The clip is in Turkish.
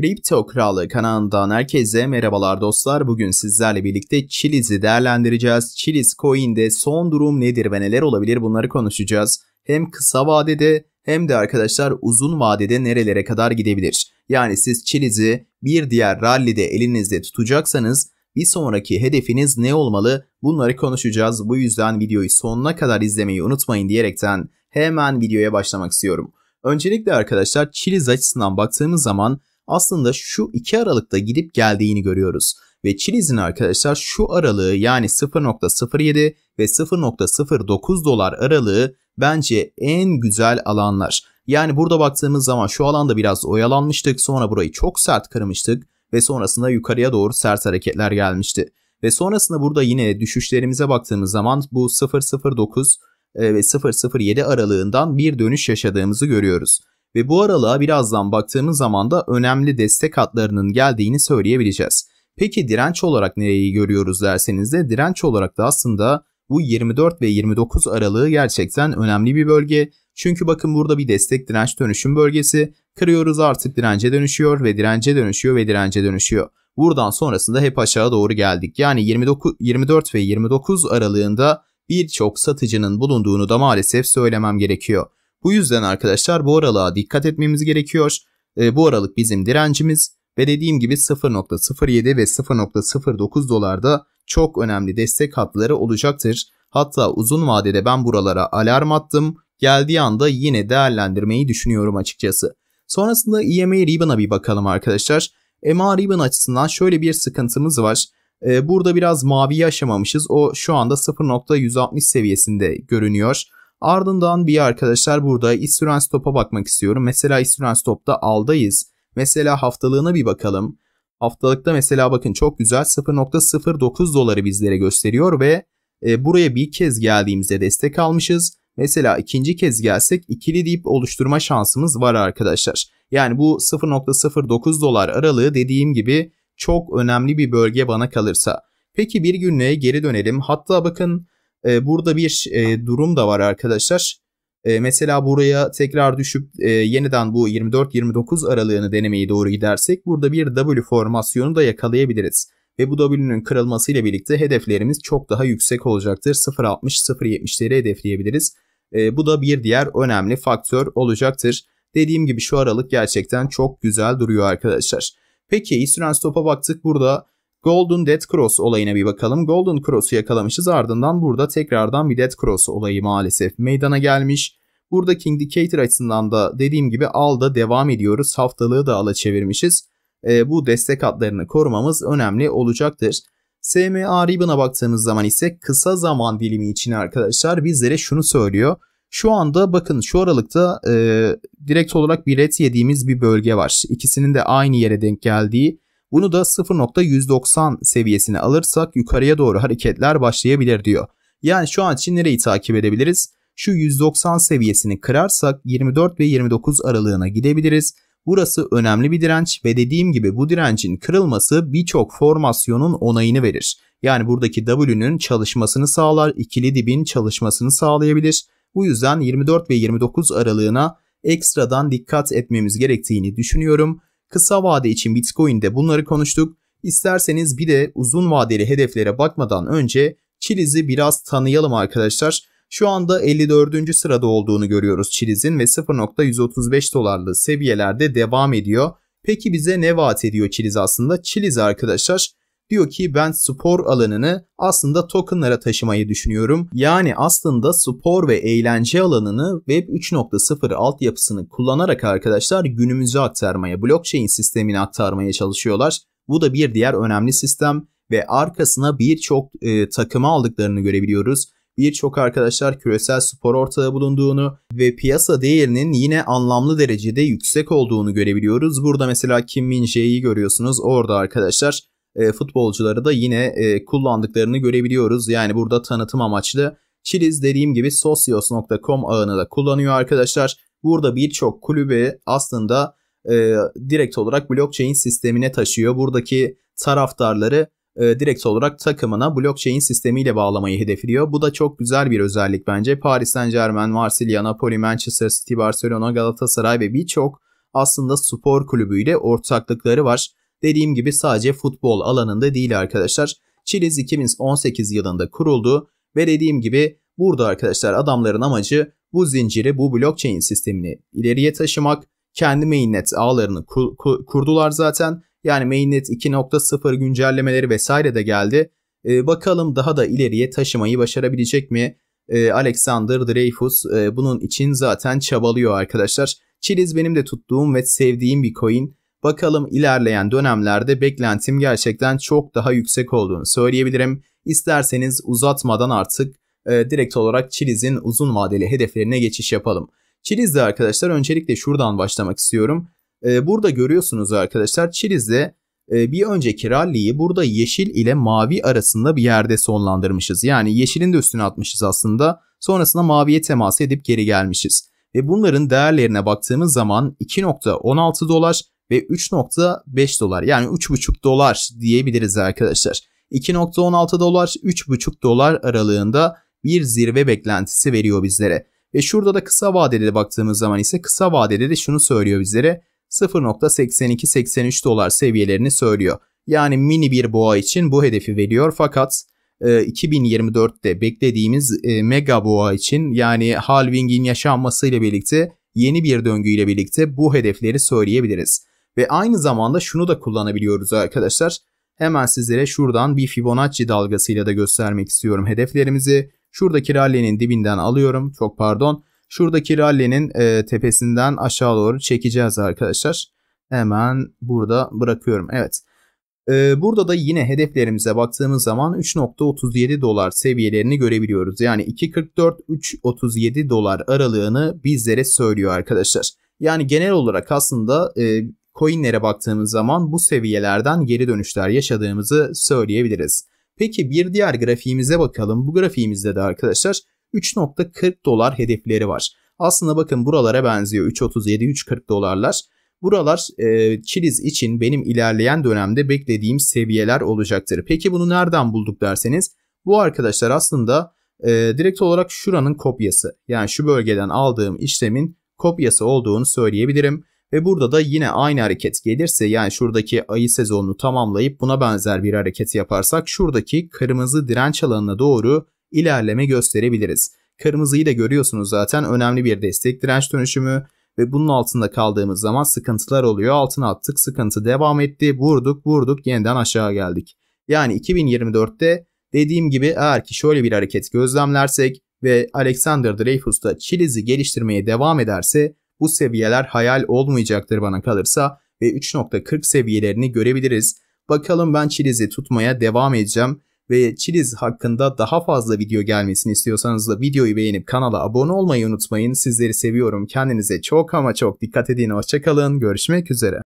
Kripto Kralı kanalından herkese merhabalar dostlar. Bugün sizlerle birlikte Chiliz'i değerlendireceğiz. Chiliz Coin'de son durum nedir ve neler olabilir bunları konuşacağız. Hem kısa vadede hem de arkadaşlar uzun vadede nerelere kadar gidebilir. Yani siz Chiliz'i bir diğer rallide elinizde tutacaksanız bir sonraki hedefiniz ne olmalı bunları konuşacağız. Bu yüzden videoyu sonuna kadar izlemeyi unutmayın diyerekten hemen videoya başlamak istiyorum. Öncelikle arkadaşlar Chiliz açısından baktığımız zaman aslında şu 2 aralıkta gidip geldiğini görüyoruz. Ve Chili's'in arkadaşlar şu aralığı yani 0.07 ve 0.09 dolar aralığı bence en güzel alanlar. Yani burada baktığımız zaman şu alanda biraz oyalanmıştık sonra burayı çok sert kırmıştık ve sonrasında yukarıya doğru sert hareketler gelmişti. Ve sonrasında burada yine düşüşlerimize baktığımız zaman bu 009 e, ve 007 aralığından bir dönüş yaşadığımızı görüyoruz ve bu aralığa birazdan baktığımız zaman da önemli destek hatlarının geldiğini söyleyebileceğiz. Peki direnç olarak nereyi görüyoruz derseniz de direnç olarak da aslında bu 24 ve 29 aralığı gerçekten önemli bir bölge. Çünkü bakın burada bir destek direnç dönüşüm bölgesi. Kırıyoruz artık dirence dönüşüyor ve dirence dönüşüyor ve dirence dönüşüyor. Buradan sonrasında hep aşağı doğru geldik. Yani 29, 24 ve 29 aralığında birçok satıcının bulunduğunu da maalesef söylemem gerekiyor. Bu yüzden arkadaşlar bu aralığa dikkat etmemiz gerekiyor. E, bu aralık bizim direncimiz ve dediğim gibi 0.07 ve 0.09 dolarda çok önemli destek hatları olacaktır. Hatta uzun vadede ben buralara alarm attım. Geldiği anda yine değerlendirmeyi düşünüyorum açıkçası. Sonrasında EMA Ribbon'a bir bakalım arkadaşlar. EMA Ribbon açısından şöyle bir sıkıntımız var. Ee, burada biraz maviyi aşamamışız. O şu anda 0.160 seviyesinde görünüyor. Ardından bir arkadaşlar burada Issuran Stop'a bakmak istiyorum. Mesela Issuran Stop'ta aldayız. Mesela haftalığına bir bakalım. Haftalıkta mesela bakın çok güzel 0.09 doları bizlere gösteriyor ve e, buraya bir kez geldiğimizde destek almışız. Mesela ikinci kez gelsek ikili deyip oluşturma şansımız var arkadaşlar. Yani bu 0.09 dolar aralığı dediğim gibi çok önemli bir bölge bana kalırsa. Peki bir günlüğe geri dönelim. Hatta bakın e, burada bir e, durum da var arkadaşlar. E, mesela buraya tekrar düşüp e, yeniden bu 24-29 aralığını denemeyi doğru gidersek burada bir W formasyonu da yakalayabiliriz. Ve bu W'nün kırılmasıyla birlikte hedeflerimiz çok daha yüksek olacaktır. 0.60-0.70'leri hedefleyebiliriz. E, bu da bir diğer önemli faktör olacaktır. Dediğim gibi şu aralık gerçekten çok güzel duruyor arkadaşlar. Peki İsüren Stop'a baktık burada Golden Dead Cross olayına bir bakalım. Golden Cross'u yakalamışız ardından burada tekrardan bir Dead Cross olayı maalesef meydana gelmiş. Burada King Decatur açısından da dediğim gibi alda devam ediyoruz. Haftalığı da ala çevirmişiz. E, bu destek hatlarını korumamız önemli olacaktır. SMA Ribbon'a baktığımız zaman ise kısa zaman dilimi için arkadaşlar bizlere şunu söylüyor. Şu anda bakın şu aralıkta e, direkt olarak bir ret yediğimiz bir bölge var. İkisinin de aynı yere denk geldiği bunu da 0.190 seviyesine alırsak yukarıya doğru hareketler başlayabilir diyor. Yani şu an için nereyi takip edebiliriz? Şu 190 seviyesini kırarsak 24 ve 29 aralığına gidebiliriz. Burası önemli bir direnç ve dediğim gibi bu direncin kırılması birçok formasyonun onayını verir. Yani buradaki W'nün çalışmasını sağlar, ikili dibin çalışmasını sağlayabilir. Bu yüzden 24 ve 29 aralığına ekstradan dikkat etmemiz gerektiğini düşünüyorum. Kısa vade için Bitcoin'de bunları konuştuk. İsterseniz bir de uzun vadeli hedeflere bakmadan önce Çiliz'i biraz tanıyalım arkadaşlar. Şu anda 54. sırada olduğunu görüyoruz Çiliz'in ve 0.135 dolarlı seviyelerde devam ediyor. Peki bize ne vaat ediyor Çiliz aslında? Çiliz arkadaşlar Diyor ki ben spor alanını aslında tokenlara taşımayı düşünüyorum. Yani aslında spor ve eğlence alanını Web 3.0 altyapısını kullanarak arkadaşlar günümüzü aktarmaya, blockchain sistemini aktarmaya çalışıyorlar. Bu da bir diğer önemli sistem ve arkasına birçok e, takıma aldıklarını görebiliyoruz. Birçok arkadaşlar küresel spor ortağı bulunduğunu ve piyasa değerinin yine anlamlı derecede yüksek olduğunu görebiliyoruz. Burada mesela Kim Min Jae'yi görüyorsunuz. Orada arkadaşlar e, futbolcuları da yine e, kullandıklarını görebiliyoruz. Yani burada tanıtım amaçlı. Chiliz dediğim gibi socios.com ağını da kullanıyor arkadaşlar. Burada birçok kulübü aslında e, direkt olarak blockchain sistemine taşıyor. Buradaki taraftarları e, direkt olarak takımına blockchain sistemiyle bağlamayı hedefliyor. Bu da çok güzel bir özellik bence. Paris Saint Germain, Marsilya, Napoli, Manchester City, Barcelona, Galatasaray ve birçok aslında spor kulübüyle ortaklıkları var. Dediğim gibi sadece futbol alanında değil arkadaşlar. Chiliz 2018 yılında kuruldu ve dediğim gibi burada arkadaşlar adamların amacı bu zinciri, bu blockchain sistemini ileriye taşımak. Kendi mainnet ağlarını kur, kur, kurdular zaten. Yani mainnet 2.0 güncellemeleri vesaire de geldi. Ee, bakalım daha da ileriye taşımayı başarabilecek mi? Ee, Alexander Dreyfus e, bunun için zaten çabalıyor arkadaşlar. Chiliz benim de tuttuğum ve sevdiğim bir coin. Bakalım ilerleyen dönemlerde beklentim gerçekten çok daha yüksek olduğunu söyleyebilirim. İsterseniz uzatmadan artık e, direkt olarak Chiliz'in uzun vadeli hedeflerine geçiş yapalım. Chiliz'de arkadaşlar öncelikle şuradan başlamak istiyorum. E, burada görüyorsunuz arkadaşlar Chiliz'de e, bir önceki rally'yi burada yeşil ile mavi arasında bir yerde sonlandırmışız. Yani yeşilin de üstüne atmışız aslında. Sonrasında maviye temas edip geri gelmişiz. Ve bunların değerlerine baktığımız zaman 2.16 dolar ve 3.5 dolar yani 3.5 dolar diyebiliriz arkadaşlar. 2.16 dolar 3.5 dolar aralığında bir zirve beklentisi veriyor bizlere. Ve şurada da kısa vadede baktığımız zaman ise kısa vadede de şunu söylüyor bizlere 0.82-83 dolar seviyelerini söylüyor. Yani mini bir boğa için bu hedefi veriyor fakat 2024'te e, beklediğimiz e, mega boğa için yani halvingin yaşanmasıyla birlikte yeni bir döngüyle birlikte bu hedefleri söyleyebiliriz. Ve aynı zamanda şunu da kullanabiliyoruz arkadaşlar. Hemen sizlere şuradan bir Fibonacci dalgasıyla da göstermek istiyorum hedeflerimizi. Şuradaki rally'nin dibinden alıyorum. Çok pardon. Şuradaki rally'nin e, tepesinden aşağı doğru çekeceğiz arkadaşlar. Hemen burada bırakıyorum. Evet. E, burada da yine hedeflerimize baktığımız zaman 3.37 dolar seviyelerini görebiliyoruz. Yani 2.44-3.37 dolar aralığını bizlere söylüyor arkadaşlar. Yani genel olarak aslında e, coinlere baktığımız zaman bu seviyelerden geri dönüşler yaşadığımızı söyleyebiliriz. Peki bir diğer grafiğimize bakalım. Bu grafiğimizde de arkadaşlar 3.40 dolar hedefleri var. Aslında bakın buralara benziyor 3.37-3.40 dolarlar. Buralar e, Çiliz için benim ilerleyen dönemde beklediğim seviyeler olacaktır. Peki bunu nereden bulduk derseniz bu arkadaşlar aslında e, direkt olarak şuranın kopyası yani şu bölgeden aldığım işlemin kopyası olduğunu söyleyebilirim. Ve burada da yine aynı hareket gelirse yani şuradaki ayı sezonunu tamamlayıp buna benzer bir hareketi yaparsak şuradaki kırmızı direnç alanına doğru ilerleme gösterebiliriz. Kırmızıyı da görüyorsunuz zaten önemli bir destek direnç dönüşümü ve bunun altında kaldığımız zaman sıkıntılar oluyor. Altına attık sıkıntı devam etti vurduk vurduk yeniden aşağı geldik. Yani 2024'te dediğim gibi eğer ki şöyle bir hareket gözlemlersek ve Alexander Dreyfus da Chiliz'i geliştirmeye devam ederse bu seviyeler hayal olmayacaktır bana kalırsa ve 3.40 seviyelerini görebiliriz. Bakalım ben Çiliz'i tutmaya devam edeceğim ve Çiliz hakkında daha fazla video gelmesini istiyorsanız da videoyu beğenip kanala abone olmayı unutmayın. Sizleri seviyorum. Kendinize çok ama çok dikkat edin. Hoşçakalın. Görüşmek üzere.